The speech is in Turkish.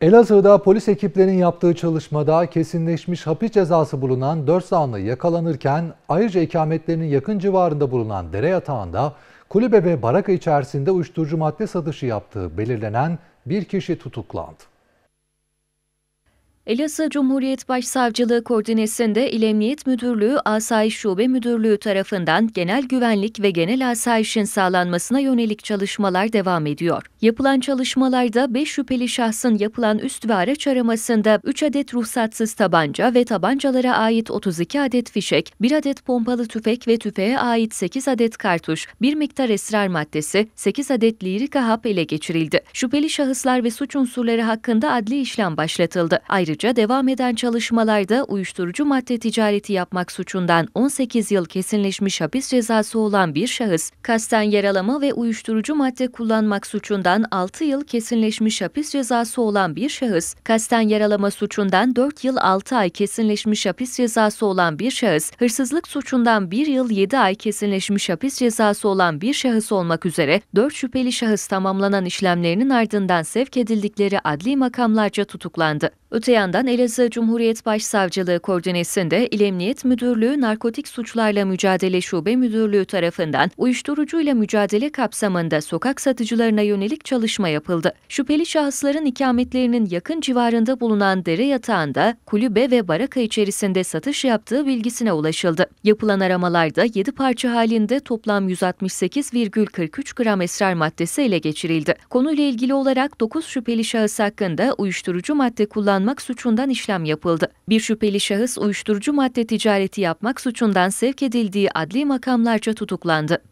Elazığ'da polis ekiplerinin yaptığı çalışmada kesinleşmiş hapis cezası bulunan 4 zanlı yakalanırken ayrıca ikametlerinin yakın civarında bulunan dere yatağında kulübe ve baraka içerisinde uyuşturucu madde satışı yaptığı belirlenen bir kişi tutuklandı. Elazığ Cumhuriyet Başsavcılığı koordinesinde İl Emniyet Müdürlüğü Asayiş Şube Müdürlüğü tarafından genel güvenlik ve genel asayişin sağlanmasına yönelik çalışmalar devam ediyor. Yapılan çalışmalarda 5 şüpheli şahsın yapılan üst ve araç aramasında 3 adet ruhsatsız tabanca ve tabancalara ait 32 adet fişek, 1 adet pompalı tüfek ve tüfeğe ait 8 adet kartuş, 1 miktar esrar maddesi, 8 adet lirika hap ele geçirildi. Şüpheli şahıslar ve suç unsurları hakkında adli işlem başlatıldı. Ayrıca boyunca devam eden çalışmalarda uyuşturucu madde ticareti yapmak suçundan 18 yıl kesinleşmiş hapis cezası olan bir şahıs, kasten yaralama ve uyuşturucu madde kullanmak suçundan 6 yıl kesinleşmiş hapis cezası olan bir şahıs, kasten yaralama suçundan 4 yıl 6 ay kesinleşmiş hapis cezası olan bir şahıs, hırsızlık suçundan 1 yıl 7 ay kesinleşmiş hapis cezası olan bir şahıs olmak üzere 4 şüpheli şahıs tamamlanan işlemlerinin ardından sevk edildikleri adli makamlarca tutuklandı. Öte yandan yandan Elazığ Cumhuriyet Başsavcılığı koordinesinde İl Emniyet Müdürlüğü Narkotik Suçlarla Mücadele Şube Müdürlüğü tarafından uyuşturucuyla mücadele kapsamında sokak satıcılarına yönelik çalışma yapıldı. Şüpheli şahısların ikametlerinin yakın civarında bulunan dere yatağında kulübe ve baraka içerisinde satış yaptığı bilgisine ulaşıldı. Yapılan aramalarda 7 parça halinde toplam 168,43 gram esrar maddesi ele geçirildi. Konuyla ilgili olarak 9 şüpheli şahıs hakkında uyuşturucu madde kullanmak suçundan işlem yapıldı. Bir şüpheli şahıs uyuşturucu madde ticareti yapmak suçundan sevk edildiği adli makamlarca tutuklandı.